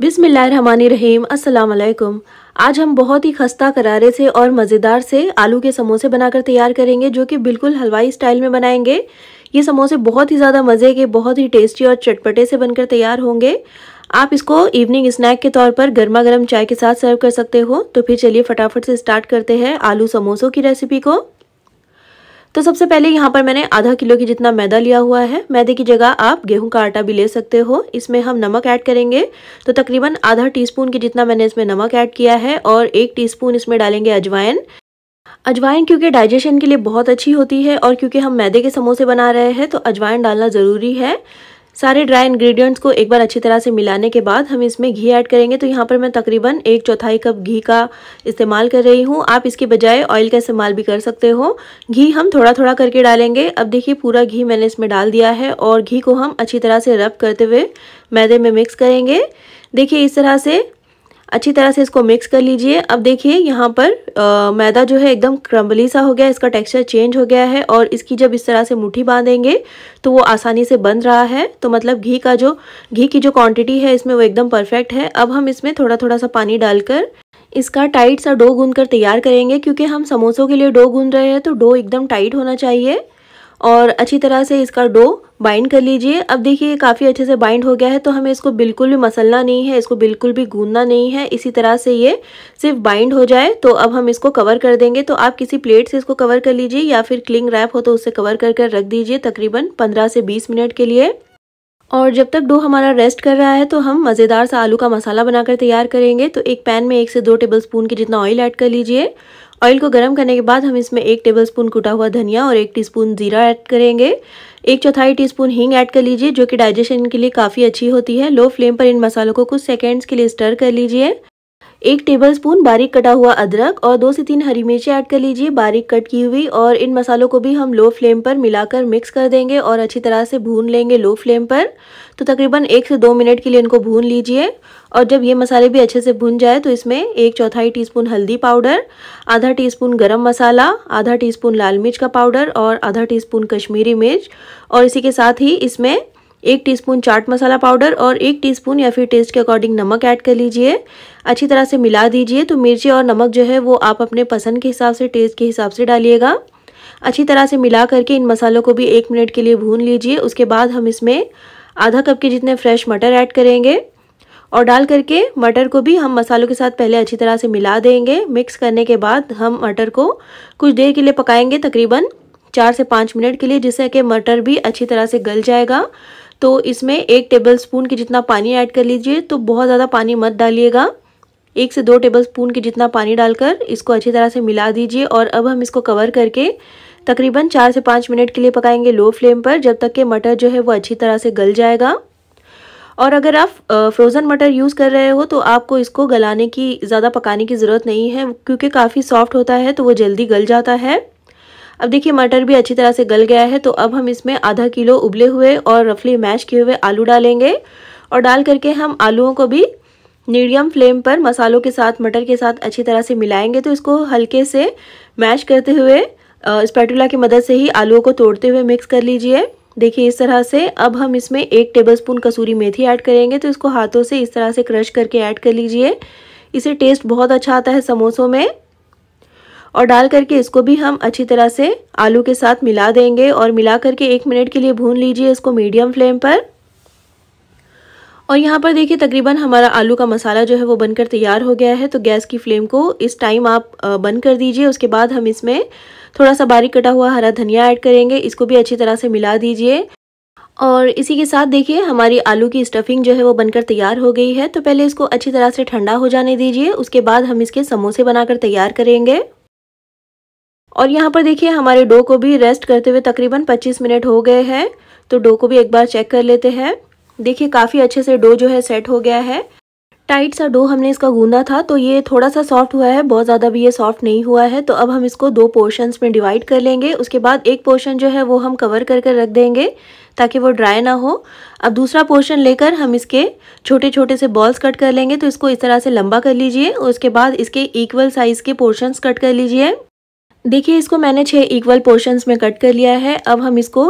बिसमीम असलकुम आज हम बहुत ही खस्ता करारे से और मज़ेदार से आलू के समोसे बनाकर तैयार करेंगे जो कि बिल्कुल हलवाई स्टाइल में बनाएंगे ये समोसे बहुत ही ज़्यादा मज़े के बहुत ही टेस्टी और चटपटे से बनकर तैयार होंगे आप इसको इवनिंग स्नैक के तौर पर गर्मा गर्म चाय के साथ सर्व कर सकते हो तो फिर चलिए फटाफट से स्टार्ट करते हैं आलू समोसों की रेसिपी को तो सबसे पहले यहाँ पर मैंने आधा किलो की जितना मैदा लिया हुआ है मैदे की जगह आप गेहूं का आटा भी ले सकते हो इसमें हम नमक ऐड करेंगे तो तकरीबन आधा टीस्पून की जितना मैंने इसमें नमक ऐड किया है और एक टीस्पून इसमें डालेंगे अजवाइन अजवाइन क्योंकि डाइजेशन के लिए बहुत अच्छी होती है और क्योंकि हम मैदे के समोसे बना रहे हैं तो अजवाइन डालना ज़रूरी है सारे ड्राई इंग्रेडिएंट्स को एक बार अच्छी तरह से मिलाने के बाद हम इसमें घी ऐड करेंगे तो यहाँ पर मैं तकरीबन एक चौथाई कप घी का इस्तेमाल कर रही हूँ आप इसके बजाय ऑयल का इस्तेमाल भी कर सकते हो घी हम थोड़ा थोड़ा करके डालेंगे अब देखिए पूरा घी मैंने इसमें डाल दिया है और घी को हम अच्छी तरह से रब करते हुए मैदे में मिक्स करेंगे देखिए इस तरह से अच्छी तरह से इसको मिक्स कर लीजिए अब देखिए यहाँ पर आ, मैदा जो है एकदम क्रम्बली सा हो गया इसका टेक्सचर चेंज हो गया है और इसकी जब इस तरह से मुट्ठी बांधेंगे तो वो आसानी से बन रहा है तो मतलब घी का जो घी की जो क्वांटिटी है इसमें वो एकदम परफेक्ट है अब हम इसमें थोड़ा थोड़ा सा पानी डालकर इसका टाइट सा डो गूंद कर तैयार करेंगे क्योंकि हम समोसों के लिए डो गूंद रहे हैं तो डो एकदम टाइट होना चाहिए और अच्छी तरह से इसका डो बाइंड कर लीजिए अब देखिए काफ़ी अच्छे से बाइंड हो गया है तो हमें इसको बिल्कुल भी मसलना नहीं है इसको बिल्कुल भी गूंदना नहीं है इसी तरह से ये सिर्फ बाइंड हो जाए तो अब हम इसको कवर कर देंगे तो आप किसी प्लेट से इसको कवर कर लीजिए या फिर क्लिंग रैप हो तो उससे कवर कर कर रख दीजिए तकरीबन पंद्रह से बीस मिनट के लिए और जब तक डो हमारा रेस्ट कर रहा है तो हम मज़ेदार सा आलू का मसाला बनाकर तैयार करेंगे तो एक पैन में एक से दो टेबल स्पून के जितना ऑयल ऐड कर लीजिए ऑयल को गर्म करने के बाद हम इसमें एक टेबल स्पून कुटा हुआ धनिया और एक टीस्पून ज़ीरा ऐड करेंगे एक चौथाई टीस्पून हींग ऐड कर लीजिए जो कि डाइजेशन के लिए काफ़ी अच्छी होती है लो फ्लेम पर इन मसालों को कुछ सेकेंड्स के लिए स्टर कर लीजिए एक टेबलस्पून बारीक कटा हुआ अदरक और दो से तीन हरी मिर्ची ऐड कर लीजिए बारीक कट की हुई और इन मसालों को भी हम लो फ्लेम पर मिलाकर मिक्स कर देंगे और अच्छी तरह से भून लेंगे लो फ्लेम पर तो तकरीबन एक से दो मिनट के लिए इनको भून लीजिए और जब ये मसाले भी अच्छे से भून जाए तो इसमें एक चौथाई टी हल्दी पाउडर आधा टी स्पून मसाला आधा टी लाल मिर्च का पाउडर और आधा टी कश्मीरी मिर्च और इसी के साथ ही इसमें एक टीस्पून चाट मसाला पाउडर और एक टीस्पून या फिर टेस्ट के अकॉर्डिंग नमक ऐड कर लीजिए अच्छी तरह से मिला दीजिए तो मिर्ची और नमक जो है वो आप अपने पसंद के हिसाब से टेस्ट के हिसाब से डालिएगा अच्छी तरह से मिला करके इन मसालों को भी एक मिनट के लिए भून लीजिए उसके बाद हम इसमें आधा कप के जितने फ्रेश मटर ऐड करेंगे और डाल करके मटर को भी हम मसालों के साथ पहले अच्छी तरह से मिला देंगे मिक्स करने के बाद हम मटर को कुछ देर के लिए पकाएंगे तकरीबन चार से पाँच मिनट के लिए जिससे कि मटर भी अच्छी तरह से गल जाएगा तो इसमें एक टेबल स्पून के जितना पानी ऐड कर लीजिए तो बहुत ज़्यादा पानी मत डालिएगा एक से दो टेबल स्पून के जितना पानी डालकर इसको अच्छी तरह से मिला दीजिए और अब हम इसको कवर करके तकरीबन चार से पाँच मिनट के लिए पकाएंगे लो फ्लेम पर जब तक कि मटर जो है वो अच्छी तरह से गल जाएगा और अगर आप फ्रोज़न मटर यूज़ कर रहे हो तो आपको इसको गलाने की ज़्यादा पकाने की ज़रूरत नहीं है क्योंकि काफ़ी सॉफ्ट होता है तो वो जल्दी गल जाता है अब देखिए मटर भी अच्छी तरह से गल गया है तो अब हम इसमें आधा किलो उबले हुए और रफली मैश किए हुए आलू डालेंगे और डाल करके हम आलूओं को भी मीडियम फ्लेम पर मसालों के साथ मटर के साथ अच्छी तरह से मिलाएंगे तो इसको हल्के से मैश करते हुए स्पैटुला की मदद से ही आलूओं को तोड़ते हुए मिक्स कर लीजिए देखिए इस तरह से अब हम इसमें एक टेबलस्पून कसूरी मेथी ऐड करेंगे तो इसको हाथों से इस तरह से क्रश करके ऐड कर लीजिए इसे टेस्ट बहुत अच्छा आता है समोसों में और डाल करके इसको भी हम अच्छी तरह से आलू के साथ मिला देंगे और मिला करके एक मिनट के लिए भून लीजिए इसको मीडियम फ्लेम पर और यहाँ पर देखिए तकरीबन हमारा आलू का मसाला जो है वो बनकर तैयार हो गया है तो गैस की फ्लेम को इस टाइम आप बंद कर दीजिए उसके बाद हम इसमें थोड़ा सा बारीक कटा हुआ हरा धनिया ऐड करेंगे इसको भी अच्छी तरह से मिला दीजिए और इसी के साथ देखिए हमारी आलू की स्टफिंग जो है वो बनकर तैयार हो गई है तो पहले इसको अच्छी तरह से ठंडा हो जाने दीजिए उसके बाद हम इसके समोसे बनाकर तैयार करेंगे और यहाँ पर देखिए हमारे डो को भी रेस्ट करते हुए तकरीबन 25 मिनट हो गए हैं तो डो को भी एक बार चेक कर लेते हैं देखिए काफ़ी अच्छे से डो जो है सेट हो गया है टाइट सा डो हमने इसका गूंदा था तो ये थोड़ा सा सॉफ्ट हुआ है बहुत ज़्यादा भी ये सॉफ्ट नहीं हुआ है तो अब हम इसको दो पोर्शंस में डिवाइड कर लेंगे उसके बाद एक पोर्शन जो है वो हम कवर कर कर रख देंगे ताकि वो ड्राई ना हो अब दूसरा पोर्शन लेकर हम इसके छोटे छोटे से बॉल्स कट कर लेंगे तो इसको इस तरह से लंबा कर लीजिए उसके बाद इसके इक्वल साइज़ के पोर्शंस कट कर लीजिए देखिए इसको मैंने छः इक्वल पोर्शंस में कट कर लिया है अब हम इसको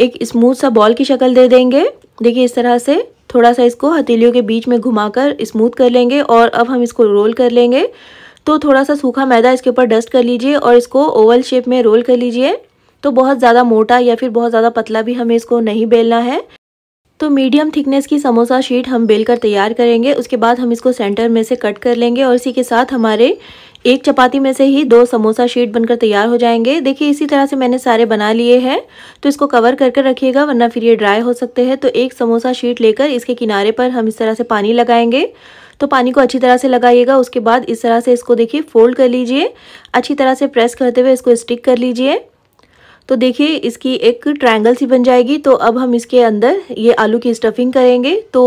एक स्मूथ सा बॉल की शक्ल दे देंगे देखिए इस तरह से थोड़ा सा इसको हथेलियों के बीच में घुमाकर स्मूथ कर लेंगे और अब हम इसको रोल कर लेंगे तो थोड़ा सा सूखा मैदा इसके ऊपर डस्ट कर लीजिए और इसको ओवल शेप में रोल कर लीजिए तो बहुत ज़्यादा मोटा या फिर बहुत ज़्यादा पतला भी हमें इसको नहीं बेलना है तो मीडियम थिकनेस की समोसा शीट हम बेल कर तैयार करेंगे उसके बाद हम इसको सेंटर में से कट कर लेंगे और इसी के साथ हमारे एक चपाती में से ही दो समोसा शीट बनकर तैयार हो जाएंगे देखिए इसी तरह से मैंने सारे बना लिए हैं तो इसको कवर कर कर रखिएगा वरना फिर ये ड्राई हो सकते हैं तो एक समोसा शीट लेकर इसके किनारे पर हम इस तरह से पानी लगाएंगे तो पानी को अच्छी तरह से लगाइएगा उसके बाद इस तरह से इसको देखिए फोल्ड कर लीजिए अच्छी तरह से प्रेस करते हुए इसको स्टिक कर लीजिए तो देखिए इसकी एक ट्रायंगल सी बन जाएगी तो अब हम इसके अंदर ये आलू की स्टफिंग करेंगे तो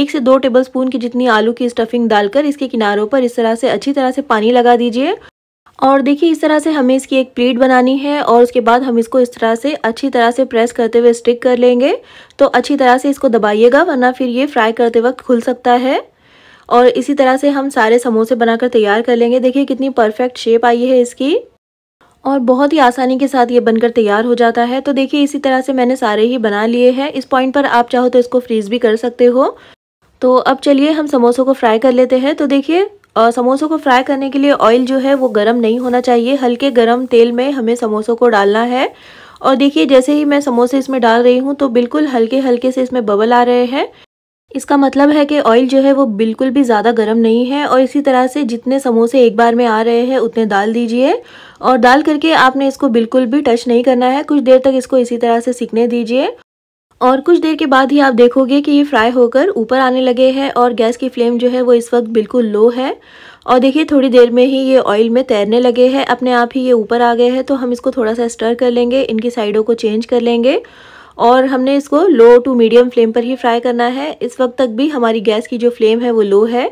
एक से दो टेबल स्पून की जितनी आलू की स्टफिंग डालकर इसके किनारों पर इस तरह से अच्छी तरह से पानी लगा दीजिए और देखिए इस तरह से हमें इसकी एक प्लेट बनानी है और उसके बाद हम इसको इस तरह से अच्छी तरह से प्रेस करते हुए स्टिक कर लेंगे तो अच्छी तरह से इसको दबाइएगा वरना फिर ये फ्राई करते वक्त खुल सकता है और इसी तरह से हम सारे समोसे बनाकर तैयार कर लेंगे देखिए कितनी परफेक्ट शेप आई है इसकी और बहुत ही आसानी के साथ ये बनकर तैयार हो जाता है तो देखिए इसी तरह से मैंने सारे ही बना लिए हैं इस पॉइंट पर आप चाहो तो इसको फ्रीज़ भी कर सकते हो तो अब चलिए हम समोसों को फ्राई कर लेते हैं तो देखिए समोसों को फ्राई करने के लिए ऑयल जो है वो गर्म नहीं होना चाहिए हल्के गर्म तेल में हमें समोसों को डालना है और देखिए जैसे ही मैं समोसे इसमें डाल रही हूँ तो बिल्कुल हल्के हल्के से इसमें बबल आ रहे हैं इसका मतलब है कि ऑयल जो है वो बिल्कुल भी ज़्यादा गर्म नहीं है और इसी तरह से जितने समोसे एक बार में आ रहे हैं उतने डाल दीजिए और डाल करके आपने इसको बिल्कुल भी टच नहीं करना है कुछ देर तक इसको इसी तरह से सीखने दीजिए और कुछ देर के बाद ही आप देखोगे कि ये फ्राई होकर ऊपर आने लगे हैं और गैस की फ्लेम जो है वो इस वक्त बिल्कुल लो है और देखिए थोड़ी देर में ही ये ऑयल में तैरने लगे हैं अपने आप ही ये ऊपर आ गए हैं तो हम इसको थोड़ा सा स्टर कर लेंगे इनकी साइडों को चेंज कर लेंगे और हमने इसको लो टू मीडियम फ्लेम पर ही फ्राई करना है इस वक्त तक भी हमारी गैस की जो फ्लेम है वो लो है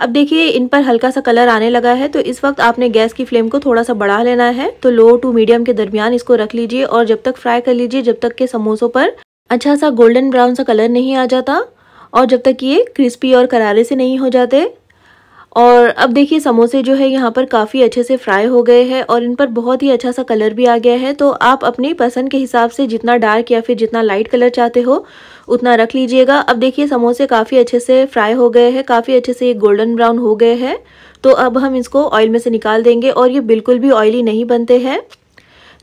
अब देखिए इन पर हल्का सा कलर आने लगा है तो इस वक्त आपने गैस की फ्लेम को थोड़ा सा बढ़ा लेना है तो लो टू मीडियम के दरमियान इसको रख लीजिए और जब तक फ्राई कर लीजिए जब तक के समोसों पर अच्छा सा गोल्डन ब्राउन सा कलर नहीं आ जाता और जब तक ये क्रिस्पी और करारे से नहीं हो जाते और अब देखिए समोसे जो है यहाँ पर काफ़ी अच्छे से फ्राई हो गए हैं और इन पर बहुत ही अच्छा सा कलर भी आ गया है तो आप अपनी पसंद के हिसाब से जितना डार्क या फिर जितना लाइट कलर चाहते हो उतना रख लीजिएगा अब देखिए समोसे काफ़ी अच्छे से फ्राई हो गए हैं काफ़ी अच्छे से ये गोल्डन ब्राउन हो गए हैं तो अब हम इसको ऑयल में से निकाल देंगे और ये बिल्कुल भी ऑयली नहीं बनते हैं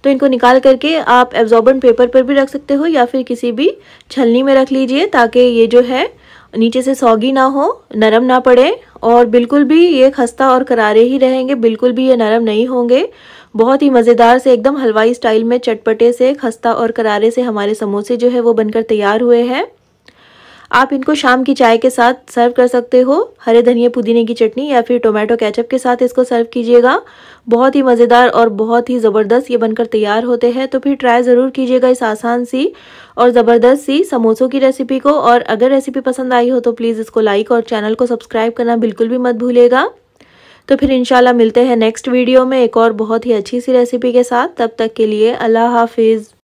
तो इनको निकाल करके आप एब्जॉर्बन पेपर पर भी रख सकते हो या फिर किसी भी छलनी में रख लीजिए ताकि ये जो है नीचे से सौगी ना हो नरम ना पड़े और बिल्कुल भी ये खस्ता और करारे ही रहेंगे बिल्कुल भी ये नरम नहीं होंगे बहुत ही मज़ेदार से एकदम हलवाई स्टाइल में चटपटे से खस्ता और करारे से हमारे समोसे जो है वो बनकर तैयार हुए हैं आप इनको शाम की चाय के साथ सर्व कर सकते हो हरे धनिया पुदीने की चटनी या फिर टोमेटो केचप के साथ इसको सर्व कीजिएगा बहुत ही मज़ेदार और बहुत ही ज़बरदस्त ये बनकर तैयार होते हैं तो फिर ट्राई ज़रूर कीजिएगा इस आसान सी और ज़बरदस्त सी समोसों की रेसिपी को और अगर रेसिपी पसंद आई हो तो प्लीज़ इसको लाइक और चैनल को सब्सक्राइब करना बिल्कुल भी मत भूलेगा तो फिर इंशाल्लाह मिलते हैं नेक्स्ट वीडियो में एक और बहुत ही अच्छी सी रेसिपी के साथ तब तक के लिए अल्लाह हाफिज़